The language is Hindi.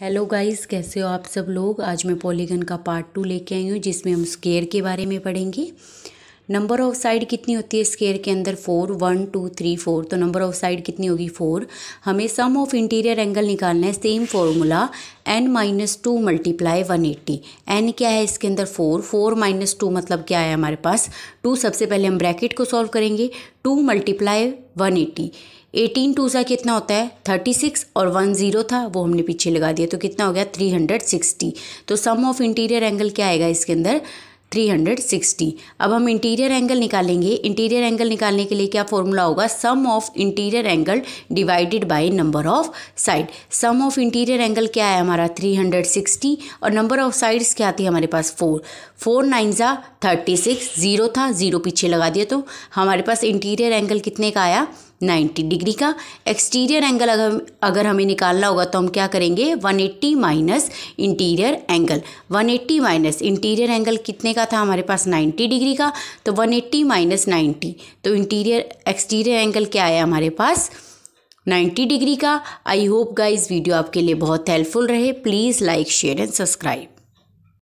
हेलो गाइस कैसे हो आप सब लोग आज मैं पॉलीगन का पार्ट टू लेके आई हूँ जिसमें हम स्केयर के बारे में पढ़ेंगे नंबर ऑफ साइड कितनी होती है स्केयर के अंदर four one two three four तो नंबर ऑफ साइड कितनी होगी फोर हमें सम ऑफ इंटीरियर एंगल निकालना है same formula N minus two multiply one eighty N क्या है इसके अंदर फोर फोर माइनस टू मतलब क्या है हमारे पास टू सबसे पहले हम ब्रैकेट को सॉल्व करेंगे two multiply one eighty eighteen two सा कितना होता है थर्टी सिक्स और वन जीरो था वो हमने पीछे लगा दिया तो कितना हो गया थ्री हंड्रेड सिक्सटी तो सम ऑफ इंटीरियर एंगल क्या आएगा इसके अंदर थ्री हंड्रेड सिक्सटी अब हम इंटीरियर एंगल निकालेंगे इंटीरियर एंगल निकालने के लिए क्या फॉर्मूला होगा sum of interior angle divided by number of side sum of interior angle क्या है हमारा थ्री हंड्रेड सिक्सटी और नंबर ऑफ साइड्स क्या आती है हमारे पास फोर फोर नाइन ज़ा थर्टी सिक्स ज़ीरो था ज़ीरो पीछे लगा दिया तो हमारे पास इंटीरियर एंगल कितने का आया 90 डिग्री का एक्सटीरियर एंगल अगर अगर हमें निकालना होगा तो हम क्या करेंगे 180 minus interior angle 180 minus interior angle कितने का था हमारे पास 90 डिग्री का तो 180 माइनस नाइन्टी तो इंटीरियर एक्सटीरियर एंगल क्या है हमारे पास 90 डिग्री का आई होप गाइज वीडियो आपके लिए बहुत हेल्पफुल रहे please like share and subscribe